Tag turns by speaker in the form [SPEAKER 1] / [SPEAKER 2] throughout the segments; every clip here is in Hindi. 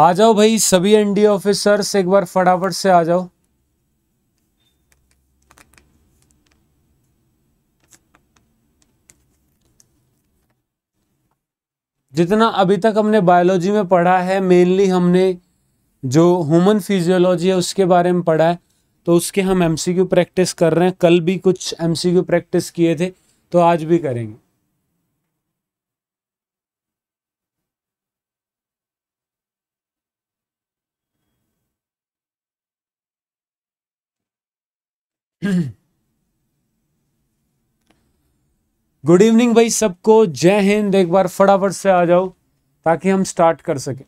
[SPEAKER 1] आ जाओ भाई सभी एनडी ऑफिसर्स एक बार फटाफट से आ जाओ जितना अभी तक हमने बायोलॉजी में पढ़ा है मेनली हमने जो ह्यूमन फिजियोलॉजी है उसके बारे में पढ़ा है तो उसके हम एमसीक्यू प्रैक्टिस कर रहे हैं कल भी कुछ एमसीक्यू प्रैक्टिस किए थे तो आज भी करेंगे गुड इवनिंग भाई सबको जय हिंद एक बार फटाफट से आ जाओ ताकि हम स्टार्ट कर सके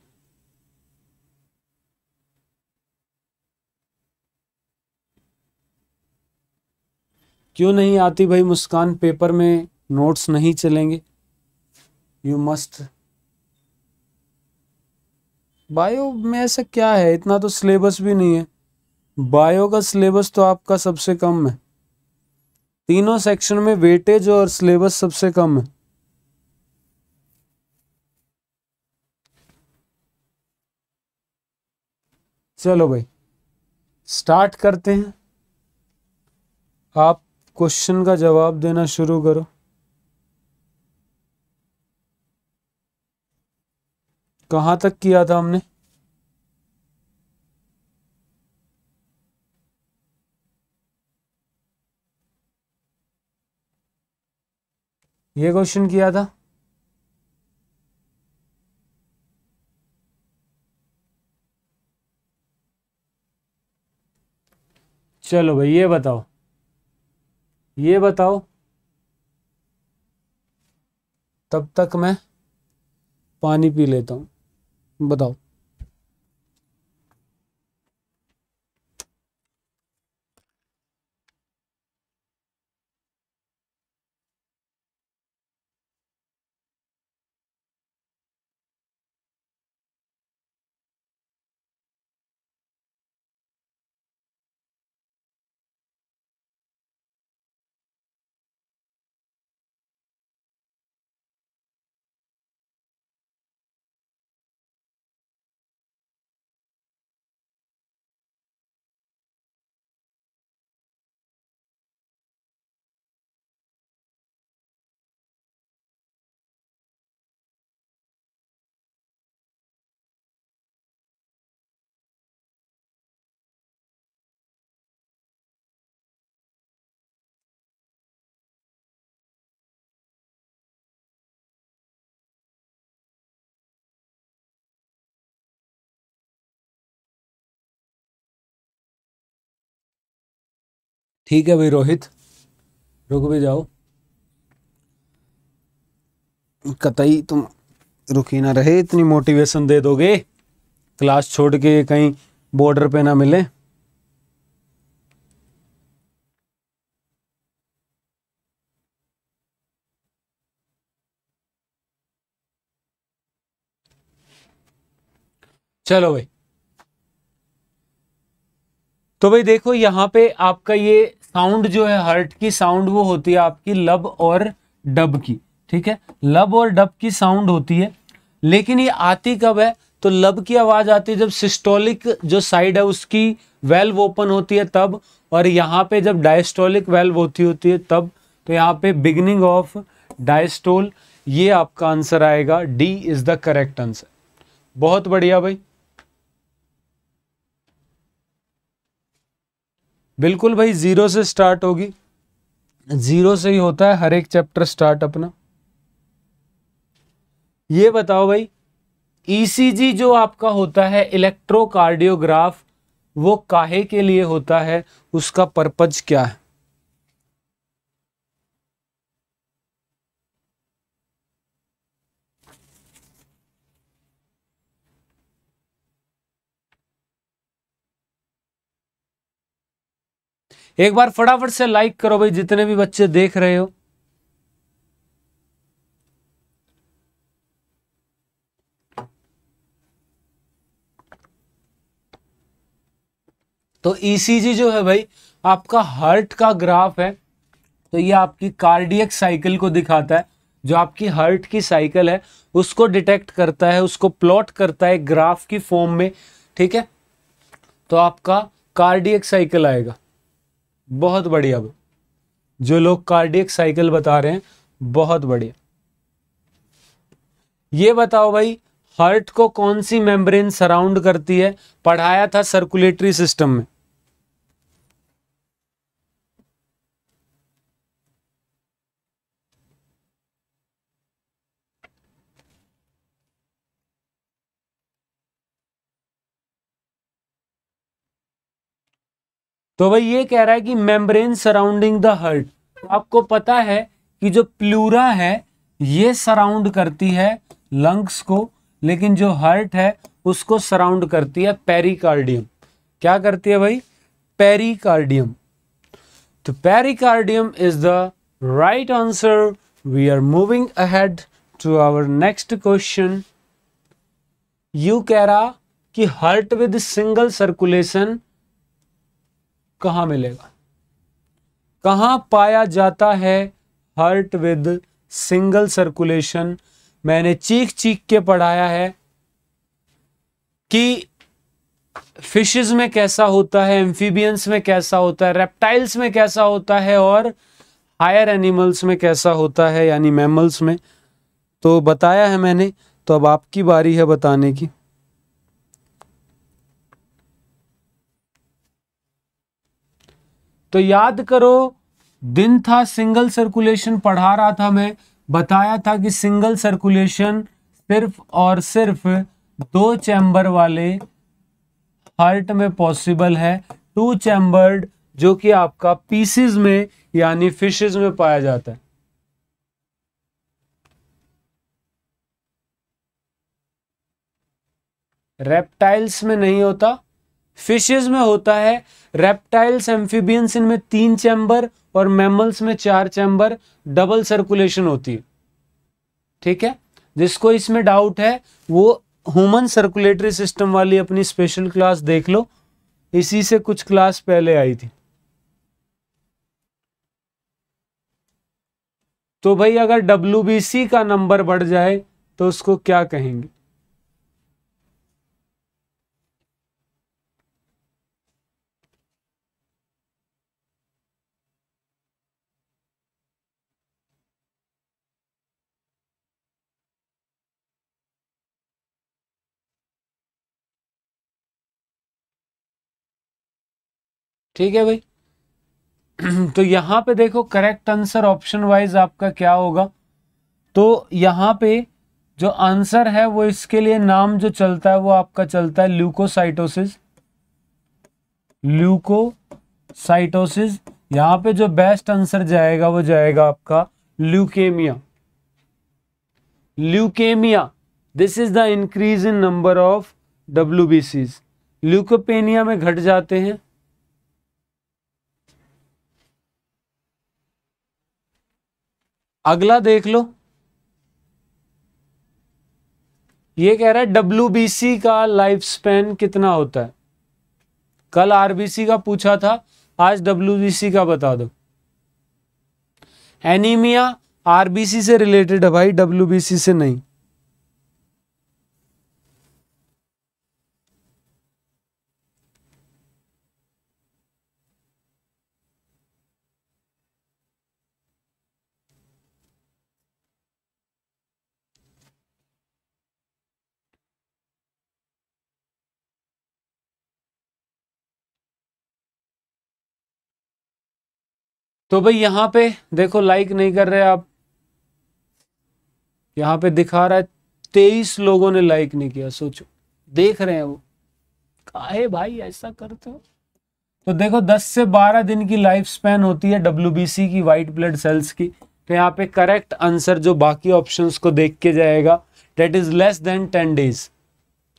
[SPEAKER 1] क्यों नहीं आती भाई मुस्कान पेपर में नोट्स नहीं चलेंगे यू मस्ट बायो में ऐसा क्या है इतना तो सिलेबस भी नहीं है बायो का सिलेबस तो आपका सबसे कम है तीनों सेक्शन में वेटेज और सिलेबस सबसे कम है चलो भाई स्टार्ट करते हैं आप क्वेश्चन का जवाब देना शुरू करो कहाँ तक किया था हमने ये क्वेश्चन किया था चलो भाई ये बताओ ये बताओ तब तक मैं पानी पी लेता हूँ बताओ ठीक है भाई रोहित रुक भी जाओ कतई तुम रुकी ना रहे इतनी मोटिवेशन दे दोगे क्लास छोड़ के कहीं बॉर्डर पे ना मिले चलो भाई तो भाई देखो यहां पे आपका ये साउंड जो है हर्ट की साउंड वो होती है आपकी लब और डब की ठीक है लब और डब की साउंड होती है लेकिन ये आती कब है तो लब की आवाज़ आती है जब सिस्टोलिक जो साइड है उसकी वेल्व ओपन होती है तब और यहाँ पे जब डायस्टोलिक वेल्व होती होती है तब तो यहाँ पे बिगनिंग ऑफ डायस्टोल ये आपका आंसर आएगा D is the correct answer बहुत बढ़िया भाई बिल्कुल भाई ज़ीरो से स्टार्ट होगी ज़ीरो से ही होता है हर एक चैप्टर स्टार्ट अपना ये बताओ भाई ईसीजी e जो आपका होता है इलेक्ट्रोकार्डियोग्राफ वो काहे के लिए होता है उसका पर्पज क्या है एक बार फटाफट से लाइक करो भाई जितने भी बच्चे देख रहे हो तो ईसीजी e जो है भाई आपका हार्ट का ग्राफ है तो ये आपकी कार्डियक साइकिल को दिखाता है जो आपकी हार्ट की साइकिल है उसको डिटेक्ट करता है उसको प्लॉट करता है ग्राफ की फॉर्म में ठीक है तो आपका कार्डियक साइकिल आएगा बहुत बढ़िया जो लोग कार्डियक साइकिल बता रहे हैं बहुत बढ़िया ये बताओ भाई हार्ट को कौन सी मेम्ब्रेन सराउंड करती है पढ़ाया था सर्कुलेटरी सिस्टम में तो भाई ये कह रहा है कि मेम्ब्रेन सराउंडिंग द हर्ट आपको पता है कि जो प्लूरा है ये सराउंड करती है लंग्स को लेकिन जो हर्ट है उसको सराउंड करती है पेरिकार्डियम क्या करती है भाई पेरिकार्डियम तो pericardium is the right answer we are moving ahead to our next question you कह रहा कि हर्ट विद सिंगल सर्कुलेशन कहाँ मिलेगा कहाँ पाया जाता है हर्ट विद सिंगल सर्कुलेशन मैंने चीख चीख के पढ़ाया है कि फिशेस में कैसा होता है एम्फीबियंस में कैसा होता है रेप्टाइल्स में कैसा होता है और हायर एनिमल्स में कैसा होता है यानी मैमल्स में तो बताया है मैंने तो अब आपकी बारी है बताने की तो याद करो दिन था सिंगल सर्कुलेशन पढ़ा रहा था मैं बताया था कि सिंगल सर्कुलेशन सिर्फ और सिर्फ दो चैम्बर वाले हार्ट में पॉसिबल है टू चैम्बर्ड जो कि आपका पीसीज में यानी फिशेज में पाया जाता है रेप्टाइल्स में नहीं होता फिशेज में होता है रेप्टाइल्स एम्फीबियंस इनमें तीन चैम्बर और मैमल्स में चार चैम्बर डबल सर्कुलेशन होती है ठीक है जिसको इसमें डाउट है वो ह्यूमन सर्कुलेटरी सिस्टम वाली अपनी स्पेशल क्लास देख लो इसी से कुछ क्लास पहले आई थी तो भाई अगर डब्ल्यू का नंबर बढ़ जाए तो उसको क्या कहेंगे ठीक है भाई तो यहां पे देखो करेक्ट आंसर ऑप्शन वाइज आपका क्या होगा तो यहां पे जो आंसर है वो इसके लिए नाम जो चलता है वो आपका चलता है ल्यूकोसाइटोसिस ल्यूकोसाइटोसिस यहां पे जो बेस्ट आंसर जाएगा वो जाएगा आपका leukaemia leukaemia this is the increase in number of W B Cs leukopenia में घट जाते हैं अगला देख लो ये कह रहा है डब्ल्यू का लाइफ स्पेन कितना होता है कल आरबीसी का पूछा था आज डब्ल्यू का बता दो एनीमिया आरबीसी से रिलेटेड है भाई डब्ल्यू से नहीं तो भाई यहां पे देखो लाइक नहीं कर रहे आप यहां पे दिखा रहा है तेईस लोगों ने लाइक नहीं किया सोचो देख रहे हैं वो काहे भाई ऐसा करते हो तो देखो 10 से 12 दिन की लाइफ स्पैन होती है डब्ल्यू की वाइट ब्लड सेल्स की तो यहाँ पे करेक्ट आंसर जो बाकी ऑप्शंस को देख के जाएगा date is less than ten days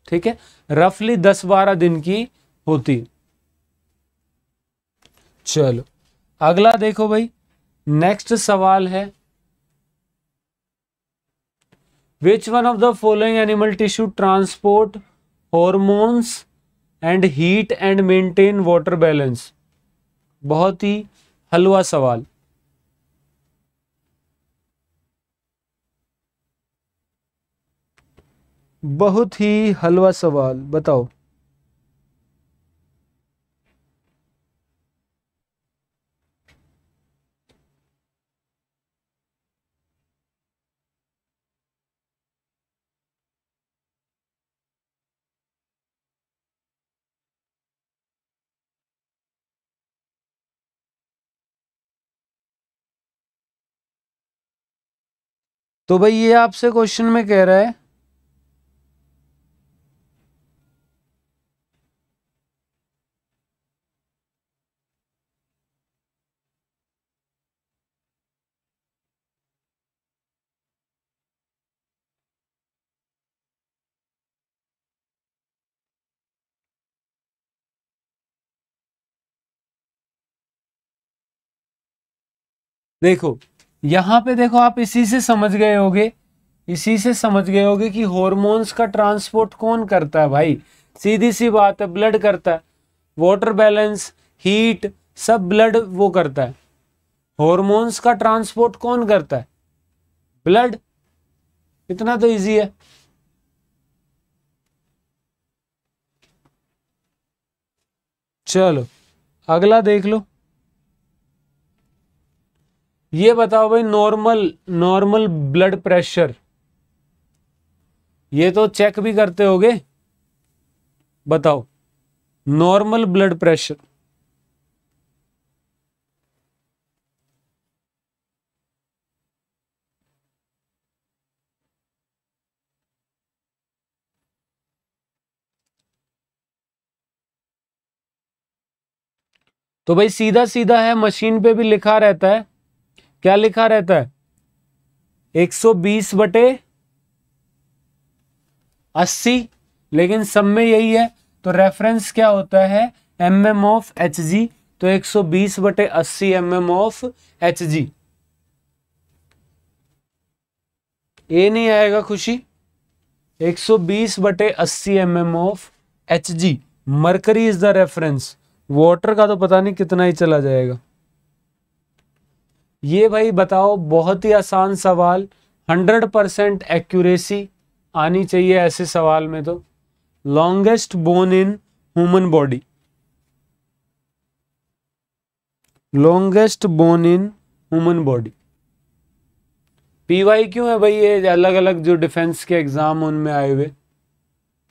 [SPEAKER 1] ठीक है रफली दस बारह दिन की होती चलो अगला देखो भाई नेक्स्ट सवाल है which one of the following animal tissue transport hormones and heat and maintain water balance बहुत ही हलवा सवाल बहुत ही हलवा सवाल बताओ तो भाई ये आपसे क्वेश्चन में कह रहा है देखो यहाँ पे देखो आप इसी से समझ गए होगे इसी से समझ गए होगे कि हॉर्मोन्स का ट्रांसपोर्ट कौन करता है भाई सीधी सी बात है ब्लड करता है वाटर बैलेंस हीट सब ब्लड वो करता है हॉर्मोन्स का ट्रांसपोर्ट कौन करता है ब्लड इतना तो इजी है चलो अगला देख लो ये बताओ भाई नॉर्मल नॉर्मल ब्लड प्रेशर ये तो चेक भी करते होगे बताओ नॉर्मल ब्लड प्रेशर तो भाई सीधा सीधा है मशीन पे भी लिखा रहता है क्या लिखा रहता है 120 बटे 80 लेकिन सब में यही है तो रेफरेंस क्या होता है M M of H G तो 120 बटे 80 M M of H G ये नहीं आएगा खुशी 120 बटे 80 M M of H G mercury is the reference water का तो पता नहीं कितना ही चला जाएगा ये भाई बताओ बहुत ही आसान सवाल 100 परसेंट एक्यूरेसी आनी चाहिए ऐसे सवाल में तो longest bone in human body longest bone in human body PY क्यों है भाई ये अलग अलग जो डिफेंस के एग्जाम उनमें आए हुए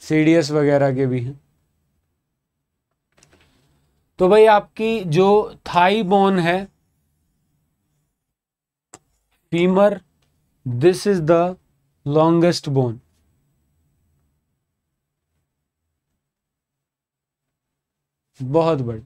[SPEAKER 1] सीडीएस वगैरह के भी हैं तो भाई आपकी जो थाई बोन है femur this is the longest bone बहुत बड़ी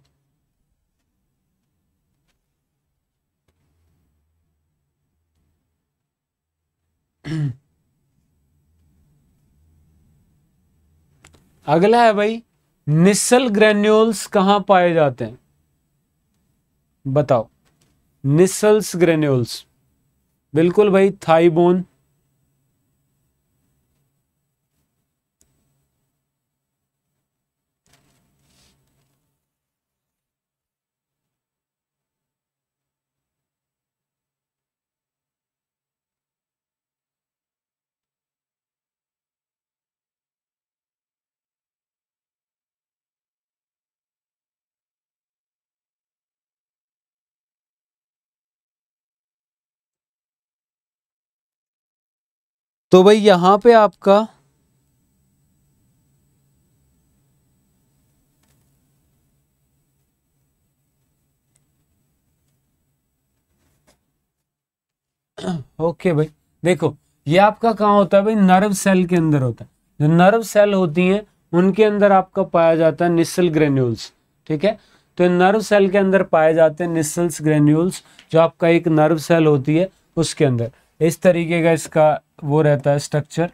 [SPEAKER 1] अगला है भाई निस्सल ग्रेन्यूल्स कहां पाए जाते हैं बताओ निसल्स ग्रेन्यूल्स बिल्कुल भाई थाई बोन तो भाई यहां पे आपका ओके भाई देखो ये आपका कहाँ होता है भाई नर्व सेल के अंदर होता है जो नर्व सेल होती हैं उनके अंदर आपका पाया जाता है निस्सल ग्रेन्यूल्स ठीक है तो नर्व सेल के अंदर पाए जाते हैं निस्सल्स ग्रेन्यूल्स जो आपका एक नर्व सेल होती है उसके अंदर इस तरीके का इसका वो रहता है स्ट्रक्चर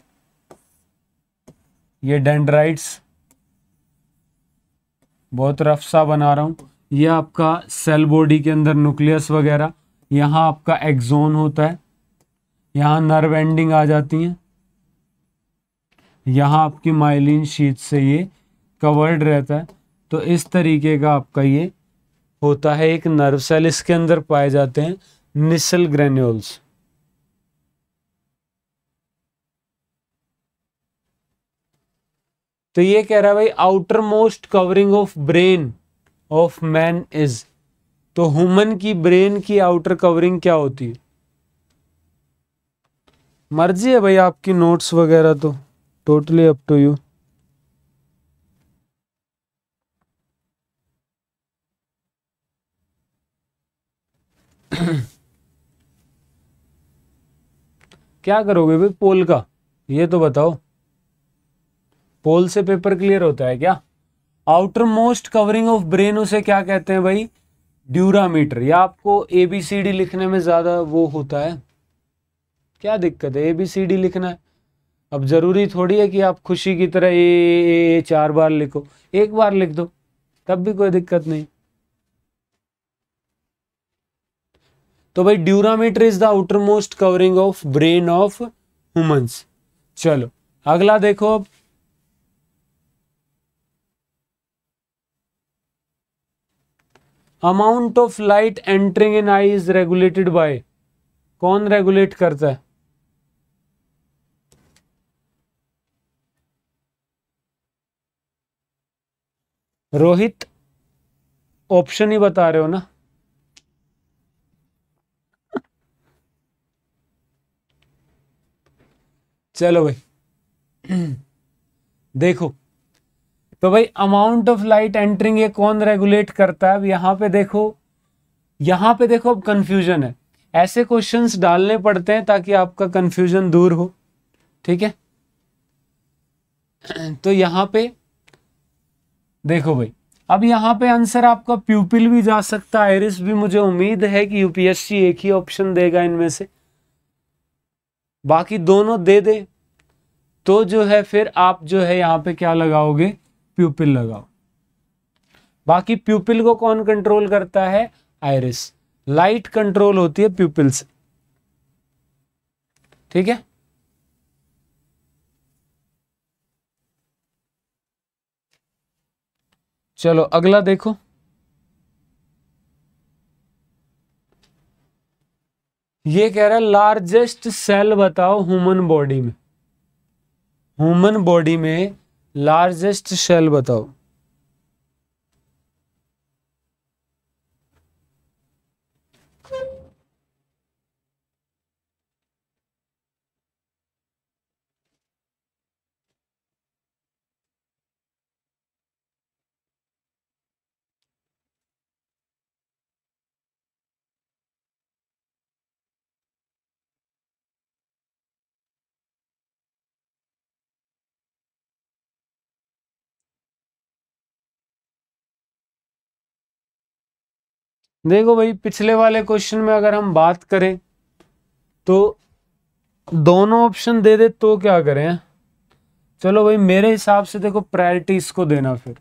[SPEAKER 1] ये डेंड्राइट्स बहुत रफ सा बना रहा हूँ यह आपका सेल बॉडी के अंदर न्यूक्लियस वगैरह यहाँ आपका एक्जोन होता है यहाँ नर्व एंडिंग आ जाती हैं यहाँ आपकी माइलिन शीट से ये कवर्ड रहता है तो इस तरीके का आपका ये होता है एक नर्व सेल इसके अंदर पाए जाते हैं निसल ग्रेन्यूल्स तो ये कह रहा है भाई outer most covering of brain of man is तो ह्यूमन की ब्रेन की आउटर कवरिंग क्या होती है मर्जी है भाई आपकी नोट्स वगैरह तो टोटली अप टू यू क्या करोगे भाई पोल का ये तो बताओ पोल से पेपर क्लियर होता है क्या outer most covering of brain उसे क्या कहते हैं भाई ड्यूरामीटर या आपको ए बी सी डी लिखने में ज़्यादा वो होता है क्या दिक्कत है ए बी सी डी लिखना है अब ज़रूरी थोड़ी है कि आप खुशी की तरह ए ए ए चार बार लिखो एक बार लिख दो तब भी कोई दिक्कत नहीं तो भाई dura mater is the outer most covering of brain of humans चलो अगला देखो अब amount of light entering in eye is regulated by कौन रेगुलेट करता है रोहित ऑप्शन ही बता रहे हो ना चलो भाई देखो तो भाई अमाउंट ऑफ लाइट एंटरिंग ये कौन रेगुलेट करता है अब यहाँ पे देखो यहाँ पे देखो अब कन्फ्यूजन है ऐसे क्वेश्चंस डालने पड़ते हैं ताकि आपका कन्फ्यूजन दूर हो ठीक है तो यहाँ पे देखो भाई अब यहाँ पे आंसर आपका प्यूपिल भी जा सकता है आयरिस भी मुझे उम्मीद है कि यूपीएससी एक ही ऑप्शन देगा इनमें से बाकी दोनों दे दे तो जो है फिर आप जो है यहाँ पे क्या लगाओगे प्यूपिल लगाओ बाकी प्यूपिल को कौन कंट्रोल करता है आयरिस लाइट कंट्रोल होती है प्यूपिल से ठीक है चलो अगला देखो ये कह रहा है लार्जेस्ट सेल बताओ ह्यूमन बॉडी में ह्यूमन बॉडी में लार्जेस्ट शेल बताओ देखो भाई पिछले वाले क्वेश्चन में अगर हम बात करें तो दोनों ऑप्शन दे दे तो क्या करें चलो भाई मेरे हिसाब से देखो प्रायोरिटी इसको देना फिर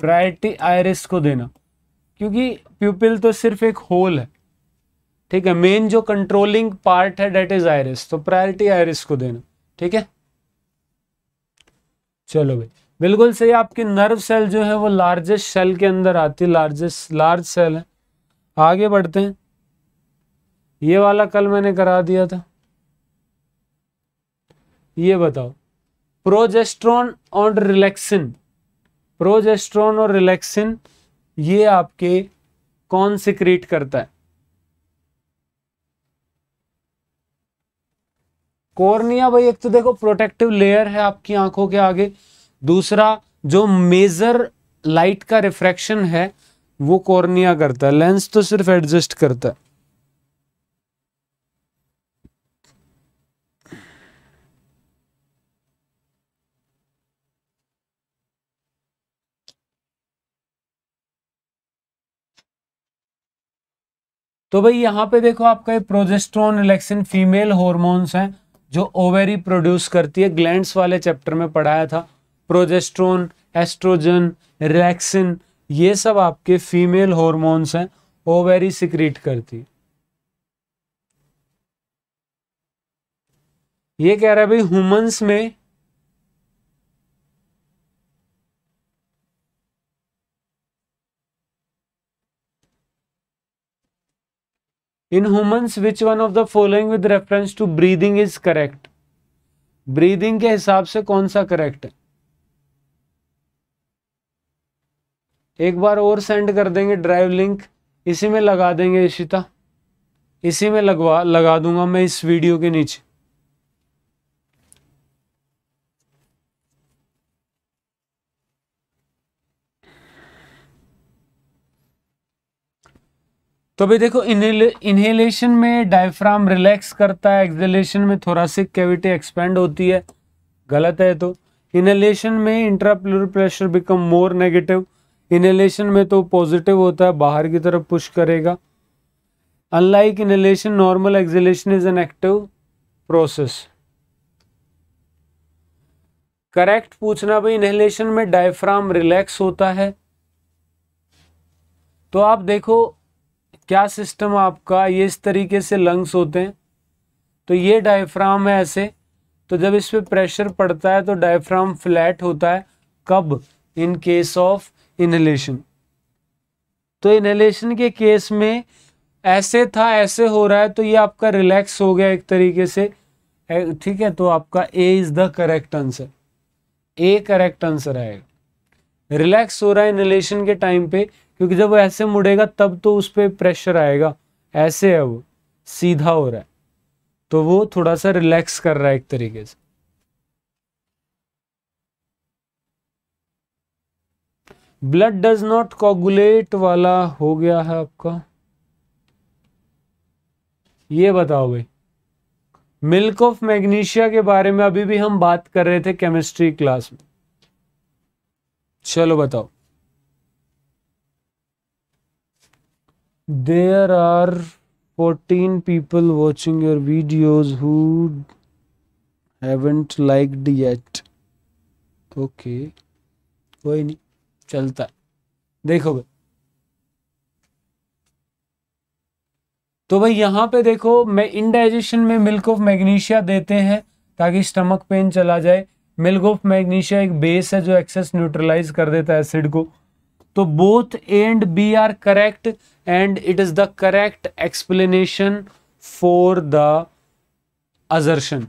[SPEAKER 1] प्रायोरिटी आयरिस को देना क्योंकि प्यूपिल तो सिर्फ एक होल है ठीक है मेन जो कंट्रोलिंग पार्ट है डेट इज आयरिस तो प्रायोरिटी आयरिस को देना ठीक है चलो भाई बिल्कुल सही आपकी नर्व सेल जो है वो लार्जेस्ट सेल के अंदर आती है लार्जेस्ट लार्ज सेल है आगे बढ़ते हैं ये वाला कल मैंने करा दिया था ये बताओ प्रोजेस्ट्रॉन और रिलैक्सिन प्रोजेस्ट्रॉन और रिलैक्सिन ये आपके कौन सिक्रीट करता है कॉर्निया भाई एक तो देखो प्रोटेक्टिव लेयर है आपकी आंखों के आगे दूसरा जो मेजर लाइट का रिफ्रैक्शन है वो कॉर्निया करता है लेंस तो सिर्फ एडजस्ट करता है तो भाई यहां पे देखो आपका ये प्रोजेस्ट्रॉन रिलेक्शन फीमेल हॉर्मोन्स हैं जो ओवेरी प्रोड्यूस करती है ग्लैंड्स वाले चैप्टर में पढ़ाया था प्रोजेस्ट्रोन एस्ट्रोजन रिलैक्सिन ये सब आपके फीमेल हॉर्मोन्स हैं ओवेरी सिक्रीट करती ये कह रहा है भाई ह्यूमंस में in humans which one of the following with reference to breathing is correct breathing के हिसाब से कौन सा करेक्ट है एक बार और सेंड कर देंगे ड्राइव लिंक इसी में लगा देंगे इशिता इसी में लगवा लगा दूंगा मैं इस वीडियो के नीचे तो भाई देखो इनहेलेशन में डायफ्राम रिलैक्स करता है एक्सलेशन में थोरासिक कैविटी एक्सपेंड होती है गलत है तो इनहेलेशन में intrapleural pressure become more negative inhalation में तो पॉजिटिव होता है बाहर की तरफ पुश करेगा unlike inhalation normal exhalation is an active process correct पूछना भाई इनहेलेशन में डायफ्राम रिलैक्स होता है तो आप देखो क्या सिस्टम आपका ये इस तरीके से लंग्स होते हैं तो ये डायफ्राम है ऐसे तो जब इस पर प्रेशर पड़ता है तो डायफ्राम फ्लैट होता है कब इन केस ऑफ इनहेलेशन तो इनहेलेशन के केस में ऐसे था ऐसे हो रहा है तो ये आपका रिलैक्स हो गया एक तरीके से ठीक है तो आपका A is the correct answer A correct answer आएगा रिलैक्स हो रहा है इनहेलेशन के टाइम पे क्योंकि जब वो ऐसे मुड़ेगा तब तो उस पर प्रेशर आएगा ऐसे है वो सीधा हो रहा है तो वो थोड़ा सा रिलैक्स कर रहा है एक तरीके से ब्लड डज नॉट कोगुलेट वाला हो गया है आपका ये बताओ भाई मिल्क ऑफ मैग्नीशिया के बारे में अभी भी हम बात कर रहे थे केमिस्ट्री क्लास में चलो बताओ there are fourteen people watching your videos who haven't liked yet okay कोई नहीं चलता है देखो तो भाई यहां पे देखो मैं इनडाइजेशन में मिल्क ऑफ मैग्नीशिया देते हैं ताकि स्टमक पेन चला जाए मिल्क ऑफ मैग्नीशिया एक बेस है जो एक्सेस न्यूट्रलाइज कर देता है एसिड को तो both and B are correct and it is the correct explanation for the assertion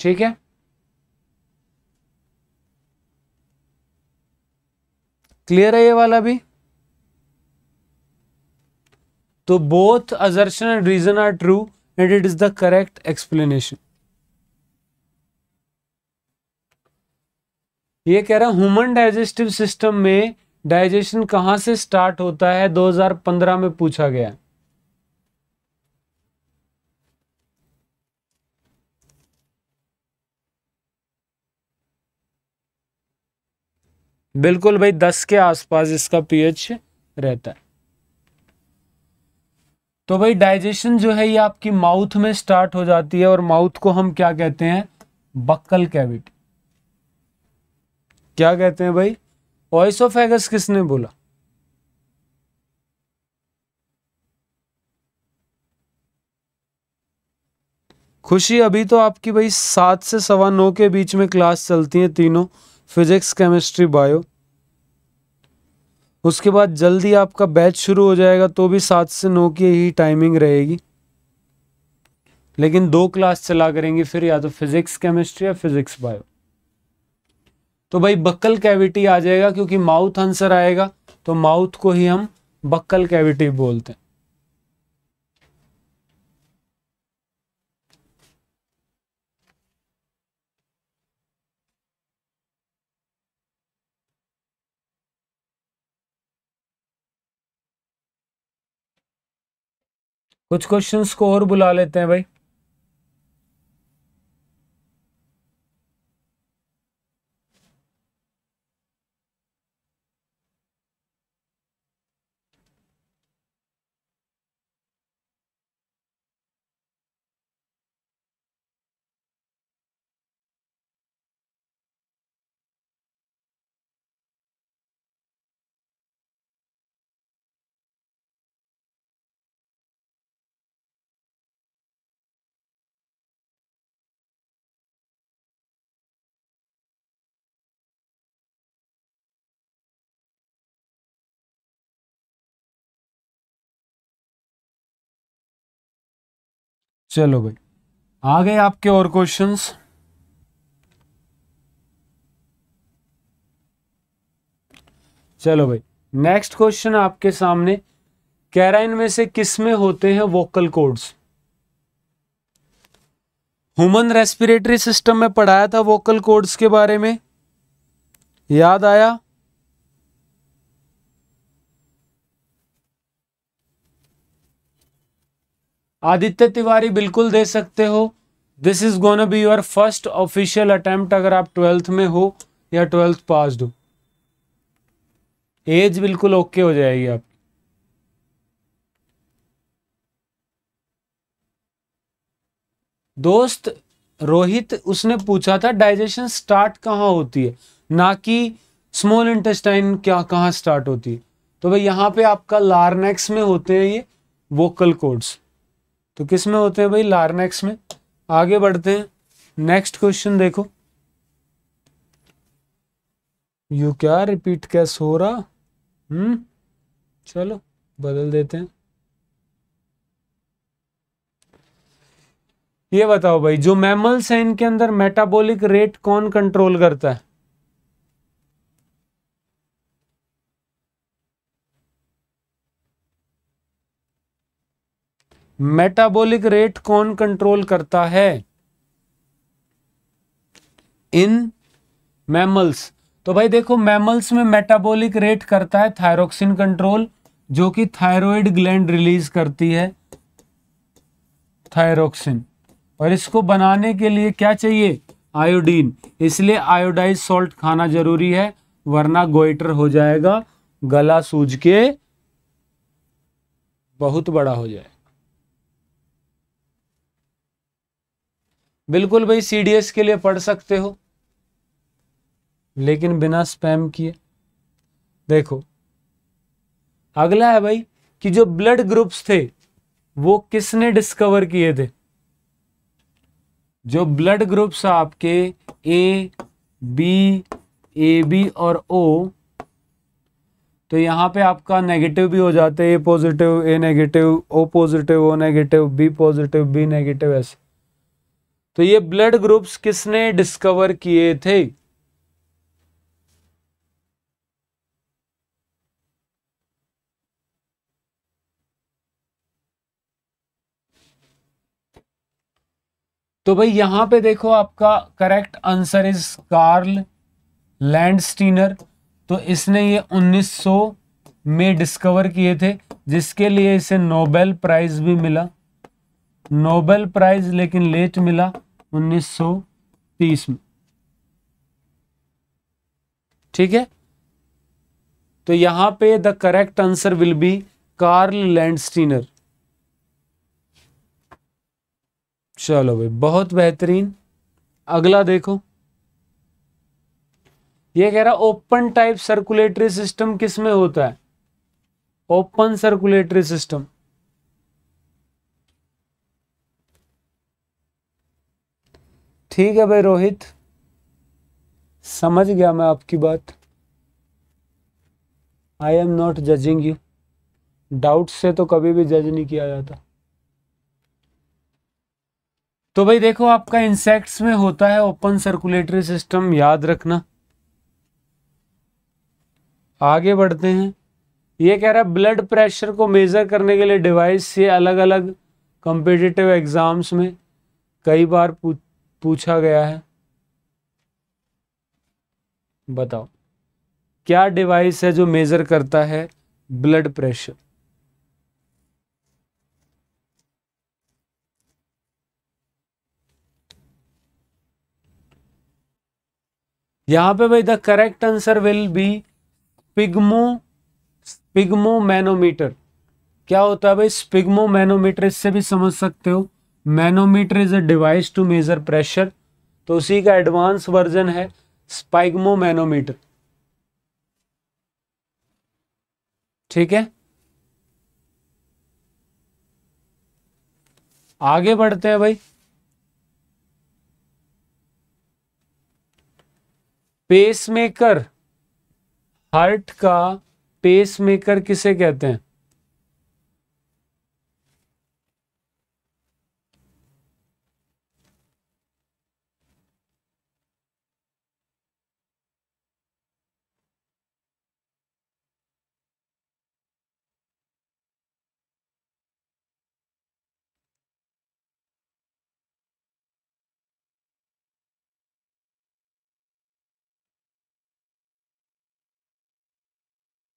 [SPEAKER 1] ठीक है क्लियर है ये वाला भी तो both assertion and reason are true and it is the correct explanation ये कह रहा ह्यूमन डाइजेस्टिव सिस्टम में डाइजेशन कहां से स्टार्ट होता है 2015 में पूछा गया है बिल्कुल भाई दस के आसपास इसका पीएच रहता है तो भाई डाइजेशन जो है ये आपकी माउथ में स्टार्ट हो जाती है और माउथ को हम क्या कहते हैं बक्कल कैविटी क्या कहते हैं भाई ऑइसोफेगस किसने बोला खुशी अभी तो आपकी भाई सात से सवा नौ के बीच में क्लास चलती है तीनों फिजिक्स केमिस्ट्री बायो उसके बाद जल्दी आपका बैच शुरू हो जाएगा तो भी सात से नौ की ही टाइमिंग रहेगी लेकिन दो क्लास चला करेंगे फिर या तो फिजिक्स केमिस्ट्री या फिजिक्स बायो तो भाई बक्कल कैविटी आ जाएगा क्योंकि माउथ आंसर आएगा तो माउथ को ही हम बक्कल कैविटी बोलते हैं कुछ क्वेश्चंस को और बुला लेते हैं भाई चलो भाई आ गए आपके और क्वेश्चंस चलो भाई नेक्स्ट क्वेश्चन आपके सामने कैराइन में से किस में होते हैं vocal cords human respiratory system में पढ़ाया था वोकल कोड्स के बारे में याद आया आदित्य तिवारी बिल्कुल दे सकते हो this is gonna be your first official attempt अगर आप ट्वेल्थ में हो या ट्वेल्थ पास हो एज बिल्कुल ओके हो जाएगी आपकी दोस्त रोहित उसने पूछा था डाइजेशन स्टार्ट कहाँ होती है ना कि स्मॉल इंटेस्टाइन क्या कहाँ स्टार्ट होती है तो भाई यहाँ पे आपका लार्नेक्स में होते हैं ये वोकल कोड्स तो किस में होते हैं भाई लार्नेक्स में आगे बढ़ते हैं नेक्स्ट क्वेश्चन देखो यू क्या रिपीट कैस हो रहा हम्म चलो बदल देते हैं ये बताओ भाई जो मैमल्स हैं इनके अंदर मेटाबॉलिक रेट कौन कंट्रोल करता है मेटाबॉलिक रेट कौन कंट्रोल करता है इन मैमल्स तो भाई देखो मैमल्स में मेटाबॉलिक रेट करता है थायरोक्सिन कंट्रोल जो कि थायराइड ग्लैंड रिलीज करती है थायरोक्सिन और इसको बनाने के लिए क्या चाहिए आयोडीन इसलिए आयोडाइज सॉल्ट खाना जरूरी है वरना गोइटर हो जाएगा गला सूज के बहुत बड़ा हो जाएगा बिल्कुल भाई सीडीएस के लिए पढ़ सकते हो लेकिन बिना स्पैम किए देखो अगला है भाई कि जो ब्लड ग्रुप्स थे वो किसने डिस्कवर किए थे जो ब्लड ग्रुप्स आपके ए बी ए बी और ओ तो यहाँ पे आपका नेगेटिव भी हो जाते हैं A positive A negative O positive O negative B positive B negative ऐसे तो ये ब्लड ग्रुप्स किसने डिस्कवर किए थे तो भाई यहां पे देखो आपका correct answer is Karl Landsteiner तो इसने ये 1900 में डिस्कवर किए थे जिसके लिए इसे नोबेल प्राइज भी मिला नोबेल प्राइज लेकिन लेट मिला 1930 में ठीक है तो यहां पे the correct answer will be Karl Landsteiner चलो भाई बहुत बेहतरीन अगला देखो ये कह रहा ओपन टाइप सर्कुलेटरी सिस्टम किस में होता है ओपन सर्कुलेटरी सिस्टम ठीक है भाई रोहित समझ गया मैं आपकी बात I am not judging you doubt से तो कभी भी जज नहीं किया जाता तो भाई देखो आपका इंसेक्ट्स में होता है ओपन सर्कुलेटरी सिस्टम याद रखना आगे बढ़ते हैं ये कह रहा है ब्लड प्रेशर को मेज़र करने के लिए डिवाइस से अलग अलग कंपिटेटिव एग्ज़ाम्स में कई बार पूछ पूछा गया है बताओ क्या डिवाइस है जो मेजर करता है ब्लड प्रेशर यहां पे भाई the correct answer will be sphygmomanometer क्या होता है भाई मैनोमीटर इससे भी समझ सकते हो manometer is a device to measure pressure तो उसी का एडवांस वर्जन है स्पाइगमो मैनोमीटर ठीक है आगे बढ़ते हैं भाई पेसमेकर हार्ट का पेसमेकर किसे कहते हैं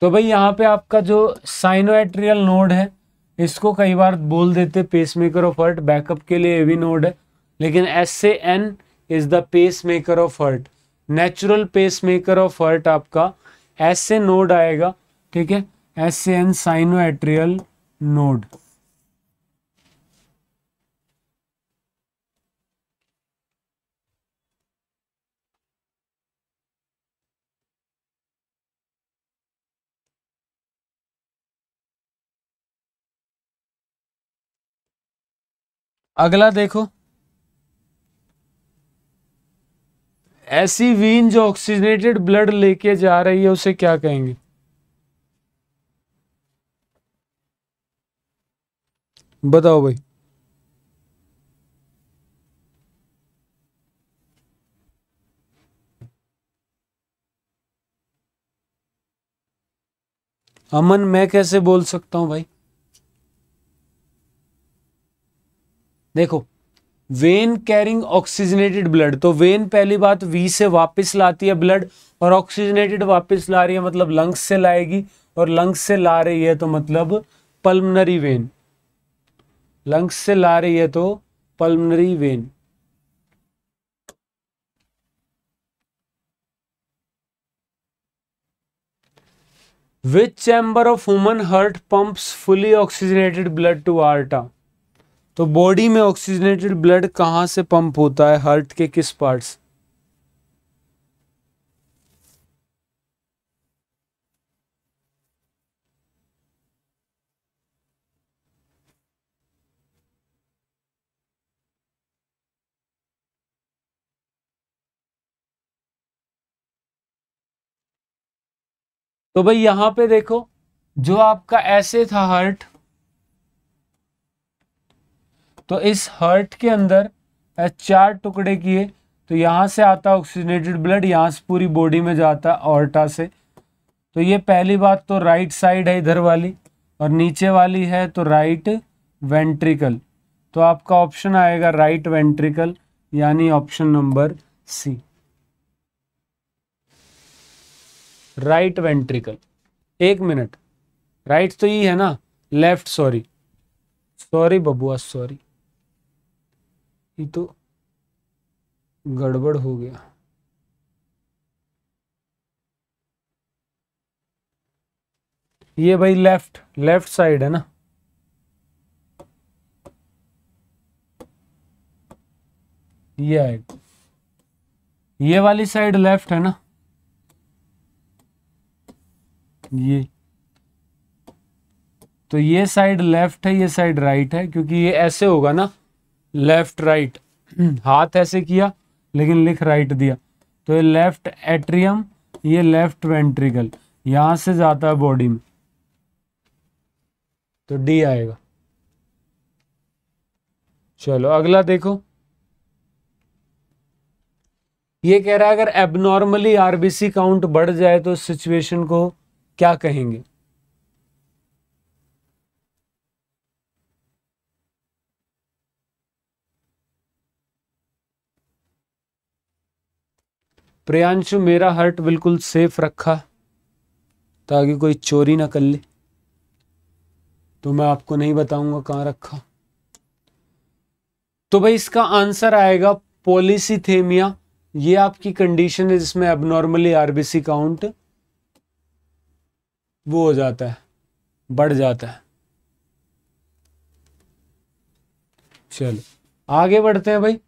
[SPEAKER 1] तो भाई यहाँ पे आपका जो साइनोएट्रियल नोड है इसको कई बार बोल देते pacemaker of heart backup के लिए ये भी नोड है लेकिन एस से N is the pacemaker of heart natural pacemaker of heart आपका एस से नोड आएगा ठीक है एस से एन साइनोएट्रियल नोड अगला देखो ऐसी वीन जो ऑक्सीजनेटेड ब्लड लेके जा रही है उसे क्या कहेंगे बताओ भाई अमन मैं कैसे बोल सकता हूं भाई देखो वेन कैरिंग ऑक्सीजनेटेड ब्लड तो वेन पहली बात वी से वापस लाती है ब्लड और ऑक्सीजनेटेड वापस ला रही है मतलब लंग्स से लाएगी और लंग्स से ला रही है तो मतलब पल्मनरी वेन लंग्स से ला रही है तो pulmonary vein which chamber of human heart pumps fully oxygenated blood to aorta तो बॉडी में ऑक्सीजनेटेड ब्लड कहां से पंप होता है हार्ट के किस पार्ट से तो भाई यहां पे देखो जो आपका ऐसे था हार्ट तो इस हर्ट के अंदर चार टुकड़े किए तो यहाँ से आता ऑक्सीजनेटेड ब्लड यहाँ से पूरी बॉडी में जाता ऑर्टा से तो ये पहली बात तो राइट साइड है इधर वाली और नीचे वाली है तो राइट वेंट्रिकल तो आपका ऑप्शन आएगा राइट वेंट्रिकल यानी option number C right ventricle एक मिनट राइट तो ये है ना लेफ्ट सॉरी सॉरी बबुआ सॉरी ये तो गड़बड़ हो गया ये भाई लेफ्ट लेफ्ट साइड है ना ये आएगा ये वाली साइड लेफ्ट है ना ये तो ये साइड लेफ्ट है ये साइड राइट है क्योंकि ये ऐसे होगा ना लेफ्ट राइट हाथ ऐसे किया लेकिन लिख राइट दिया तो ये लेफ्ट एट्रियम ये लेफ्ट वेंट्रिकल यहां से जाता है बॉडी में तो डी आएगा चलो अगला देखो ये कह रहा है अगर एबनॉर्मली आरबीसी काउंट बढ़ जाए तो सिचुएशन को क्या कहेंगे प्रियांशु मेरा हर्ट बिल्कुल सेफ रखा ताकि कोई चोरी ना कर ले तो मैं आपको नहीं बताऊंगा कहाँ रखा तो भाई इसका आंसर आएगा पॉलिसीथेमिया ये आपकी कंडीशन है जिसमें एबनॉर्मली आरबीसी काउंट वो हो जाता है बढ़ जाता है चलो आगे बढ़ते हैं भाई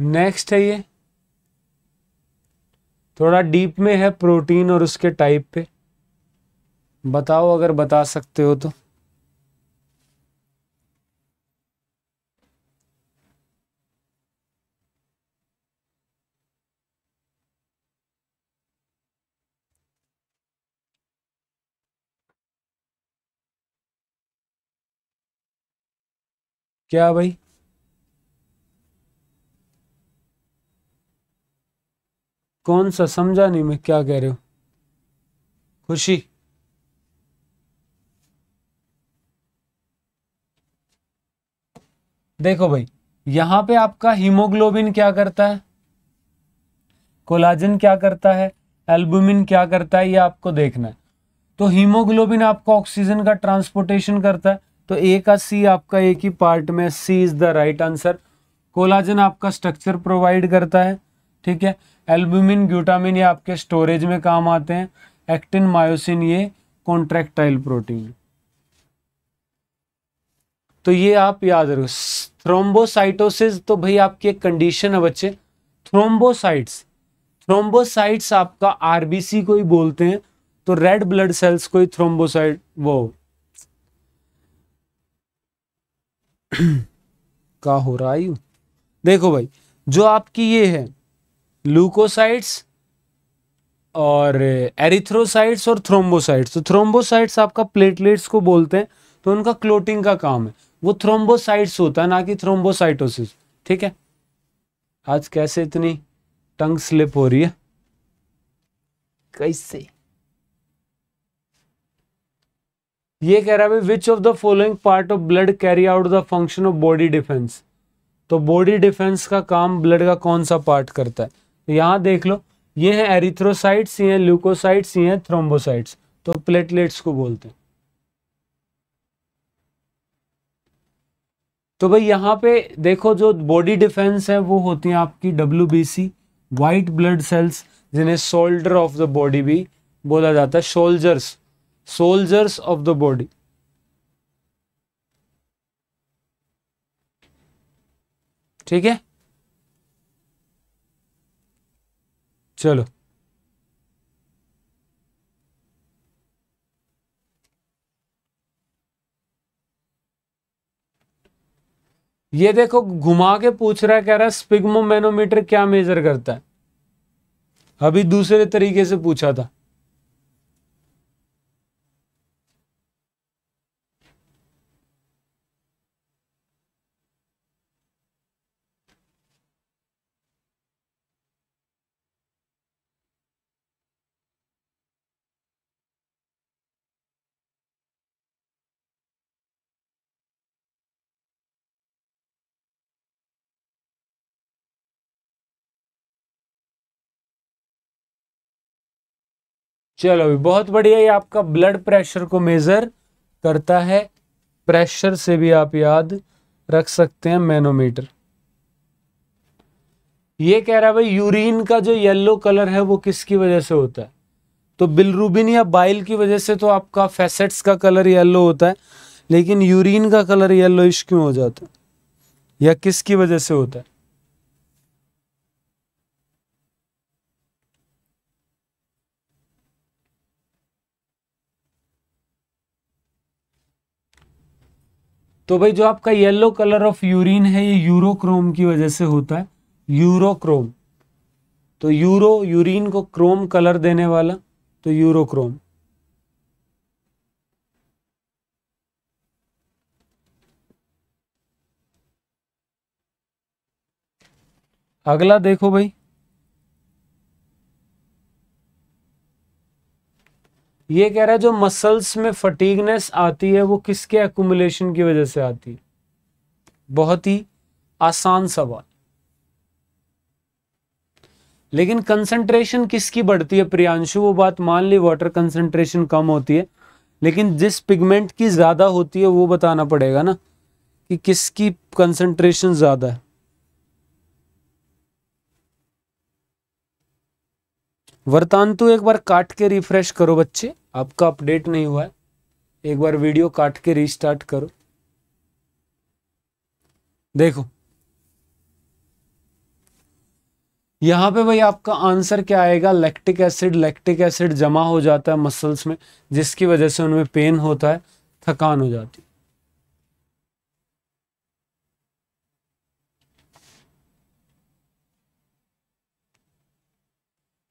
[SPEAKER 1] नेक्स्ट है ये थोड़ा डीप में है प्रोटीन और उसके टाइप पे बताओ अगर बता सकते हो तो क्या भाई कौन सा समझा नहीं मैं क्या कह रहे हो खुशी देखो भाई यहां पे आपका हीमोग्लोबिन क्या करता है कोलाजन क्या करता है एल्बुमिन क्या करता है ये आपको देखना है तो हीमोग्लोबिन आपका ऑक्सीजन का ट्रांसपोर्टेशन करता है तो ए का सी आपका एक ही पार्ट में C is the right answer collagen आपका स्ट्रक्चर प्रोवाइड करता है ठीक है एल्बुमिन ग्यूटामिन ये आपके स्टोरेज में काम आते हैं एक्टिन मायोसिन ये कॉन्ट्रैक्टाइल प्रोटीन तो ये आप याद रखो थ्रोम्बोसाइटोसिस तो भाई आपकी एक कंडीशन है बच्चे थ्रोम्बोसाइट्स थ्रोम्बोसाइट्स आपका आरबीसी को ही बोलते हैं तो रेड ब्लड सेल्स को ही थ्रोम्बोसाइट वो का हो रहा है देखो भाई जो आपकी ये है ल्यूकोसाइट्स और एरिथ्रोसाइट्स और थ्रोम्बोसाइट्स तो थ्रोम्बोसाइट्स आपका प्लेटलेट्स को बोलते हैं तो उनका क्लोटिंग का काम है वो थ्रोम्बोसाइट्स होता है ना कि थ्रोम्बोसाइटोसिस ठीक है आज कैसे इतनी टंग स्लिप हो रही है कैसे ये कह रहा है which of the following part of blood carry out the function of body defence तो बॉडी डिफेंस का काम ब्लड का कौन सा पार्ट करता है तो यहाँ देख लो ये है एरिथ्रोसाइट्स ये ल्यूकोसाइट्स ये हैं थ्रोम्बोसाइट्स तो प्लेटलेट्स को बोलते हैं तो भाई यहाँ पे देखो जो बॉडी डिफेंस है वो होती है आपकी W B C white blood cells जिन्हें सोल्डर ऑफ द बॉडी भी बोला जाता है soldiers soldiers of the body ठीक है चलो ये देखो घुमा के पूछ रहा है कह रहा है स्पिग्मोमेनोमीटर क्या मेजर करता है अभी दूसरे तरीके से पूछा था चलो भी बहुत बढ़िया ये आपका ब्लड प्रेशर को मेजर करता है प्रेशर से भी आप याद रख सकते हैं मैनोमीटर ये कह रहा है भाई यूरिन का जो येलो कलर है वो किसकी वजह से होता है तो बिलरूबिन या बाइल की वजह से तो आपका फैसेट्स का कलर येलो होता है लेकिन यूरिन का कलर येलोइश क्यों हो जाता है या किसकी वजह से होता है तो भाई जो आपका येलो कलर ऑफ यूरिन है ये यूरोक्रोम की वजह से होता है यूरोक्रोम तो यूरो यूरिन को क्रोम कलर देने वाला तो यूरोक्रोम अगला देखो भाई ये कह रहा है जो मसल्स में फटीगनेस आती है वो किसके एकुमुलेशन की वजह से आती है बहुत ही आसान सवाल लेकिन कंसंट्रेशन किसकी बढ़ती है प्रियांशु वो बात मान ली वाटर कंसंट्रेशन कम होती है लेकिन जिस पिगमेंट की ज़्यादा होती है वो बताना पड़ेगा ना कि किसकी कंसंट्रेशन ज़्यादा है वर्तांतु एक बार काट के रिफ्रेश करो बच्चे आपका अपडेट नहीं हुआ है एक बार वीडियो काट के रिस्टार्ट करो देखो यहां पे भाई आपका आंसर क्या आएगा लैक्टिक एसिड लैक्टिक एसिड जमा हो जाता है मसल्स में जिसकी वजह से उनमें पेन होता है थकान हो जाती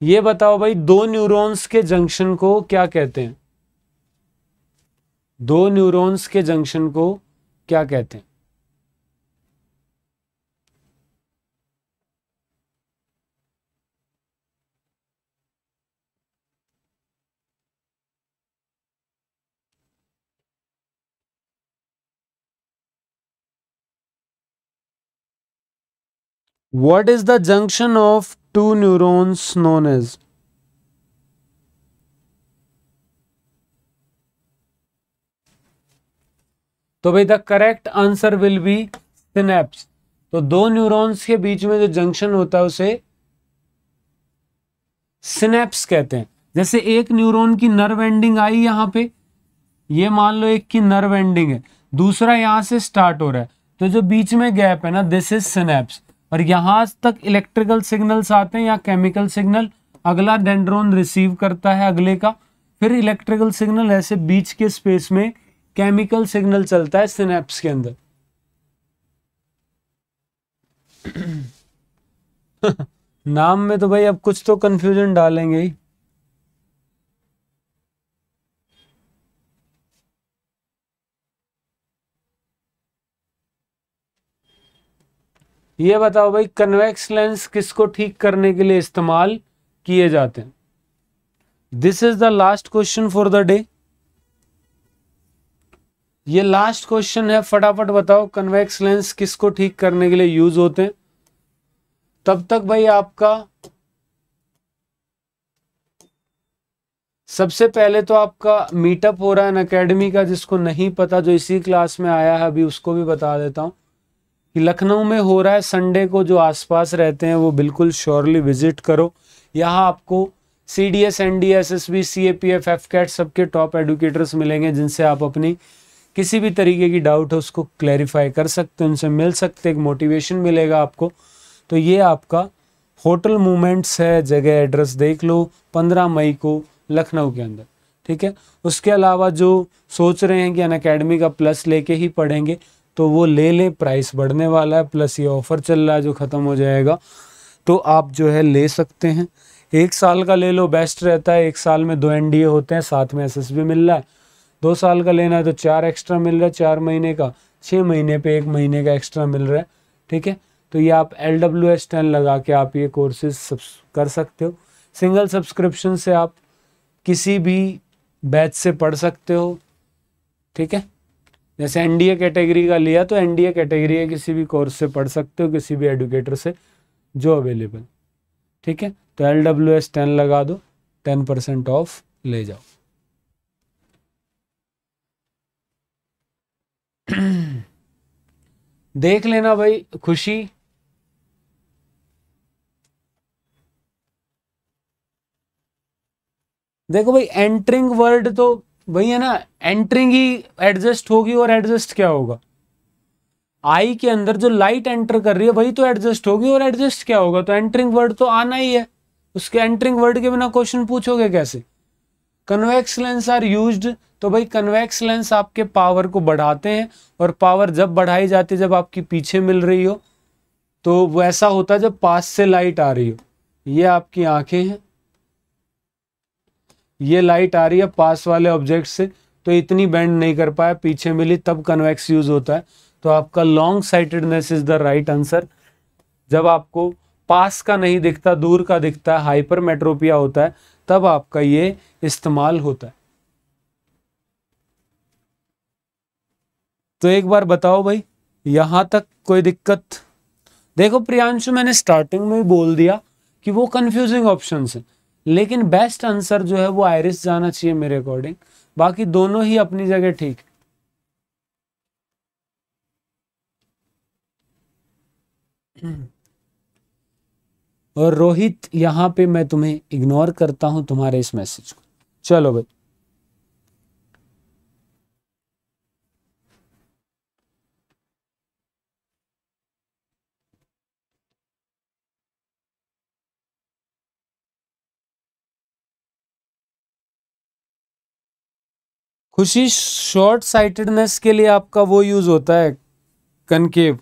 [SPEAKER 1] ये बताओ भाई दो न्यूरॉन्स के जंक्शन को क्या कहते हैं दो न्यूरॉन्स के जंक्शन को क्या कहते हैं what is the junction of two neurons known as तो भाई the correct answer will be synapse तो दो न्यूरॉन्स के बीच में जो जंक्शन होता है उसे सिनेप्स कहते हैं जैसे एक न्यूरॉन की नर्व एंडिंग आई यहां पे ये मान लो एक की नर्व एंडिंग है दूसरा यहां से स्टार्ट हो रहा है तो जो बीच में गैप है ना दिस इज सिनेप्स और यहां तक इलेक्ट्रिकल सिग्नल्स आते हैं या केमिकल सिग्नल अगला डेंड्रोन रिसीव करता है अगले का फिर इलेक्ट्रिकल सिग्नल ऐसे बीच के स्पेस में केमिकल सिग्नल चलता है सिनेप्स के अंदर नाम में तो भाई अब कुछ तो कंफ्यूजन डालेंगे ही ये बताओ भाई कन्वेक्स लेंस किसको ठीक करने के लिए इस्तेमाल किए जाते हैं this is the last question for the day ये लास्ट क्वेश्चन है फटाफट बताओ कन्वेक्स लेंस किसको ठीक करने के लिए यूज होते हैं तब तक भाई आपका सबसे पहले तो आपका मीटअप हो रहा है अकेडमी का जिसको नहीं पता जो इसी क्लास में आया है अभी उसको भी बता देता हूं कि लखनऊ में हो रहा है संडे को जो आसपास रहते हैं वो बिल्कुल श्योरली विजिट करो यहाँ आपको C D S N D S S B C A P F F CAT सबके टॉप एडुकेटर्स मिलेंगे जिनसे आप अपनी किसी भी तरीके की डाउट है उसको क्लैरिफाई कर सकते हैं उनसे मिल सकते एक मोटिवेशन मिलेगा आपको तो ये आपका होटल मूवमेंट्स है जगह एड्रेस देख लो पंद्रह मई को लखनऊ के अंदर ठीक है उसके अलावा जो सोच रहे हैं कि अन अकेडमी का प्लस लेके ही पढ़ेंगे तो वो ले लें प्राइस बढ़ने वाला है प्लस ये ऑफ़र चल रहा है जो ख़त्म हो जाएगा तो आप जो है ले सकते हैं एक साल का ले लो बेस्ट रहता है एक साल में दो एन होते हैं साथ में एस मिल रहा है दो साल का लेना है तो चार एक्स्ट्रा मिल रहा है चार महीने का छः महीने पे एक महीने का एक्स्ट्रा मिल रहा है ठीक है तो ये आप एल डब्ल्यू एस टेन लगा के आप ये कोर्सेज कर सकते हो सिंगल सब्सक्रिप्शन से आप किसी भी बैच से पढ़ सकते हो ठीक है जैसे एनडीए कैटेगरी का लिया तो एनडीए कैटेगरी है किसी भी कोर्स से पढ़ सकते हो किसी भी एडुकेटर से जो अवेलेबल ठीक है तो एल डब्ल्यू एस टेन लगा दो टेन परसेंट ऑफ ले जाओ देख लेना भाई खुशी देखो भाई एंट्रिंग वर्ड तो वही है ना एंट्रिंग ही एडजस्ट होगी और एडजस्ट क्या होगा आई के अंदर जो लाइट एंटर कर रही है वही तो एडजस्ट होगी और एडजस्ट क्या होगा तो एंट्रिंग वर्ड तो आना ही है उसके एंटरिंग वर्ड के बिना क्वेश्चन पूछोगे कैसे कन्वेक्स लेंस आर यूज तो भाई कन्वेक्स लेंस आपके पावर को बढ़ाते हैं और पावर जब बढ़ाई जाती है जब आपकी पीछे मिल रही हो तो वैसा होता है जब पास से लाइट आ रही हो ये आपकी आंखें हैं ये लाइट आ रही है पास वाले ऑब्जेक्ट से तो इतनी बैंड नहीं कर पाया पीछे मिली तब कन्वेक्स यूज होता है तो आपका long sightedness is the right answer जब आपको पास का नहीं दिखता दूर का दिखता है हाइपर मेट्रोपिया होता है तब आपका ये इस्तेमाल होता है तो एक बार बताओ भाई यहां तक कोई दिक्कत देखो प्रियांशु मैंने स्टार्टिंग में ही बोल दिया कि वो कंफ्यूजिंग ऑप्शन है लेकिन बेस्ट आंसर जो है वो आयरिस जाना चाहिए मेरे अकॉर्डिंग बाकी दोनों ही अपनी जगह ठीक और रोहित यहां पे मैं तुम्हें इग्नोर करता हूं तुम्हारे इस मैसेज को चलो भाई खुशी शॉर्ट साइटेडनेस के लिए आपका वो यूज होता है कनकेव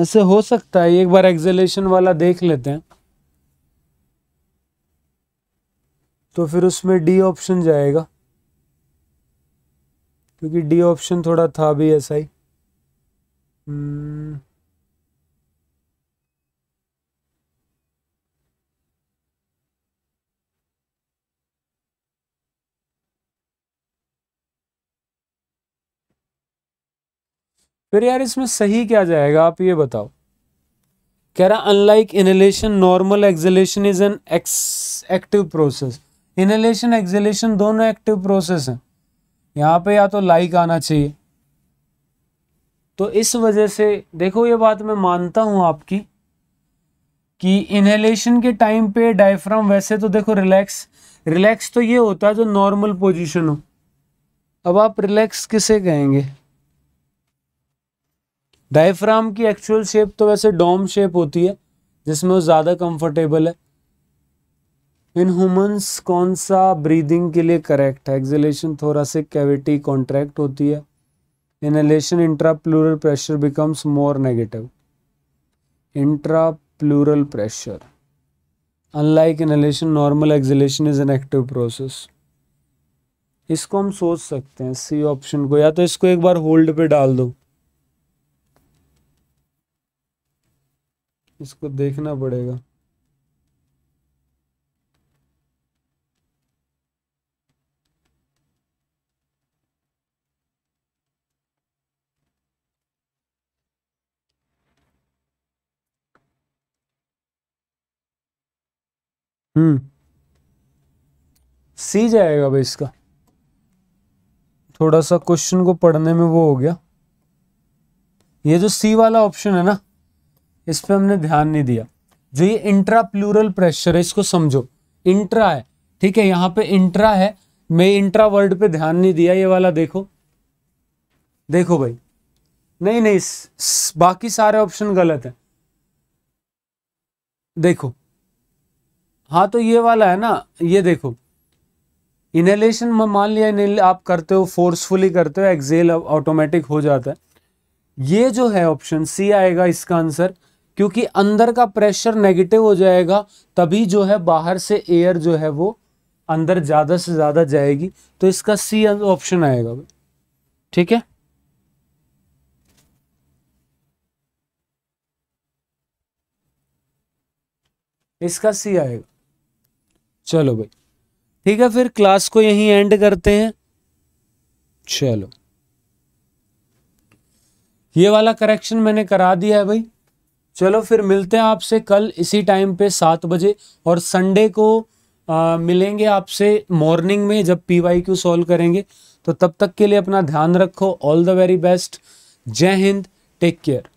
[SPEAKER 1] ऐसे हो सकता है एक बार एक्सेलेशन वाला देख लेते हैं तो फिर उसमें डी ऑप्शन जाएगा क्योंकि डी ऑप्शन थोड़ा था भी ऐसा ही हम्म। फिर यार इसमें सही क्या जाएगा आप ये बताओ कह रहा unlike inhalation normal exhalation is an ex active process inhalation exhalation दोनों एक्टिव प्रोसेस हैं यहाँ पे या तो लाइक आना चाहिए तो इस वजह से देखो ये बात मैं मानता हूँ आपकी कि इनहेलेशन के टाइम पे डायफ्राम वैसे तो देखो रिलैक्स रिलैक्स तो ये होता है जो नॉर्मल पोजिशन हो अब आप रिलैक्स किसे कहेंगे डायफ्राम की एक्चुअल शेप तो वैसे डोम शेप होती है जिसमें वो ज़्यादा कंफर्टेबल है इन ह्यूमंस कौन सा ब्रीदिंग के लिए करेक्ट है एक्जलेशन थोरासिक कैविटी कॉन्ट्रैक्ट होती है inhalation intrapleural pressure becomes more negative intrapleural pressure unlike inhalation normal exhalation is an active process इसको हम सोच सकते हैं सी ऑप्शन को या तो इसको एक बार होल्ड पे डाल दो इसको देखना पड़ेगा हम्म सी जाएगा भाई इसका थोड़ा सा क्वेश्चन को पढ़ने में वो हो गया ये जो सी वाला ऑप्शन है ना इस पर हमने ध्यान नहीं दिया जो ये इंट्रा प्लूरल प्रेशर है इसको समझो इंट्रा है ठीक है यहां पे इंट्रा है मैं इंट्रा वर्ड पे ध्यान नहीं दिया ये वाला देखो देखो भाई नहीं नहीं बाकी सारे ऑप्शन गलत है देखो हाँ तो ये वाला है ना ये देखो इनहेलेशन मान लिया आप करते हो फोर्सफुली करते हो एक्सेल ऑटोमेटिक हो जाता है ये जो है ऑप्शन सी आएगा इसका आंसर क्योंकि अंदर का प्रेशर नेगेटिव हो जाएगा तभी जो है बाहर से एयर जो है वो अंदर ज़्यादा से ज़्यादा जाएगी तो इसका सी ऑप्शन आएगा ठीक है इसका सी आएगा चलो भाई ठीक है फिर क्लास को यहीं एंड करते हैं चलो ये वाला करेक्शन मैंने करा दिया है भाई चलो फिर मिलते हैं आपसे कल इसी टाइम पे सात बजे और संडे को आ, मिलेंगे आपसे मॉर्निंग में जब पी वाई क्यू सॉल्व करेंगे तो तब तक के लिए अपना ध्यान रखो ऑल द वेरी बेस्ट जय हिंद टेक केयर